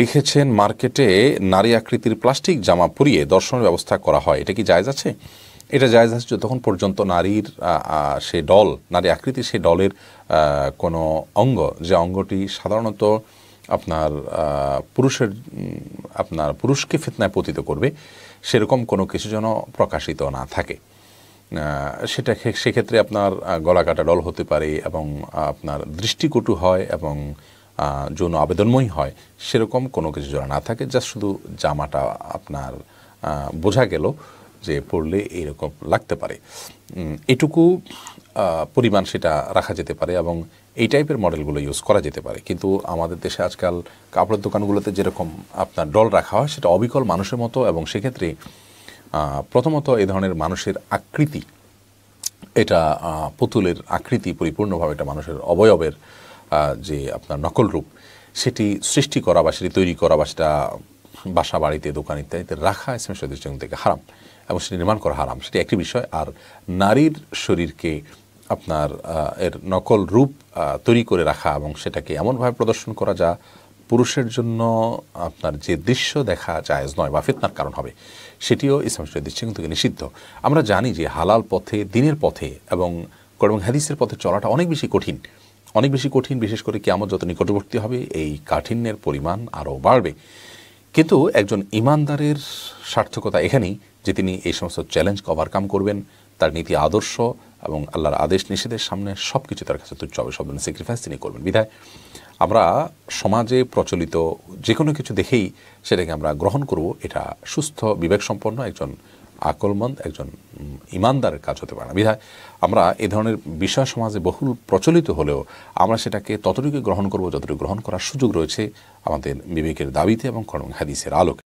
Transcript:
লিখেছেন মার্কেটে নারী আকৃতির প্লাস্টিক জামা পরিয়ে দর্শনের ব্যবস্থা করা হয় এটা কি জায়জ আছে এটা জায়জ আছে যতক্ষণ পর্যন্ত নারীর সে ডল নারী আকৃতির সে ডলের কোনো অঙ্গ যে অঙ্গটি সাধারণত আপনার পুরুষের আপনার পুরুষকে ফিতনায় পতিত করবে সেরকম কোনো কিছু যেন প্রকাশিত না থাকে সেটা সেক্ষেত্রে আপনার গলা কাটা ডল হতে পারে এবং আপনার দৃষ্টিকটু হয় এবং যৌন আবেদনময় হয় সেরকম কোনো কিছু যেন না থাকে যা শুধু জামাটা আপনার বোঝা গেল যে পড়লে এইরকম লাগতে পারে এটুকু পরিমাণ সেটা রাখা যেতে পারে এবং এই টাইপের মডেলগুলো ইউজ করা যেতে পারে কিন্তু আমাদের দেশে আজকাল কাপড়ের দোকানগুলোতে যেরকম আপনার ডল রাখা হয় সেটা অবিকল মানুষের মতো এবং সেক্ষেত্রে প্রথমত এ ধরনের মানুষের আকৃতি এটা পুতুলের আকৃতি পরিপূর্ণভাবে এটা মানুষের অবয়বের যে আপনার নকল রূপ সেটি সৃষ্টি করা বা সেটি তৈরি করা বা সেটা বাসা বাড়িতে দোকান ইত্যাদিতে রাখা ইসলাম শরীরের থেকে হারাম এবং সেটি নির্মাণ করা হারাম সেটি একটি বিষয় আর নারীর শরীরকে আপনার এর নকল রূপ তৈরি করে রাখা এবং সেটাকে এমনভাবে প্রদর্শন করা যা পুরুষের জন্য আপনার যে দৃশ্য দেখা যায় নয় বা ফিতনার কারণ হবে সেটিও ইসলাম শরীর দৃষ্টিকোণ থেকে নিষিদ্ধ আমরা জানি যে হালাল পথে দিনের পথে এবং কর্ম হাদিসের পথে চলাটা অনেক বেশি কঠিন অনেক বেশি কঠিন বিশেষ করে কেমন যত নিকটবর্তী হবে এই কাঠিন্যের পরিমাণ আরও বাড়বে কিন্তু একজন ইমানদারের সার্থকতা এখানেই যে তিনি এই সমস্ত চ্যালেঞ্জকে ওভারকাম করবেন তার নীতি আদর্শ এবং আল্লাহর আদেশ নিষেধের সামনে সব কিছু তার কাছে তুচ্ছ হবে সব ধরনের স্যাক্রিফাইস তিনি করবেন বিধায় আমরা সমাজে প্রচলিত যে কোনো কিছু দেখেই সেটাকে আমরা গ্রহণ করব এটা সুস্থ বিবেকসম্পন্ন একজন আকলমন্দ একজন ইমানদারের কাজ হতে পারে না বিধায় আমরা এ ধরনের বিষয় সমাজে বহুল প্রচলিত হলেও আমরা সেটাকে ততটুকু গ্রহণ করব যতটুকু গ্রহণ করার সুযোগ রয়েছে আমাদের বিবেকের দাবিতে এবং করণ হাদিসের আলোকে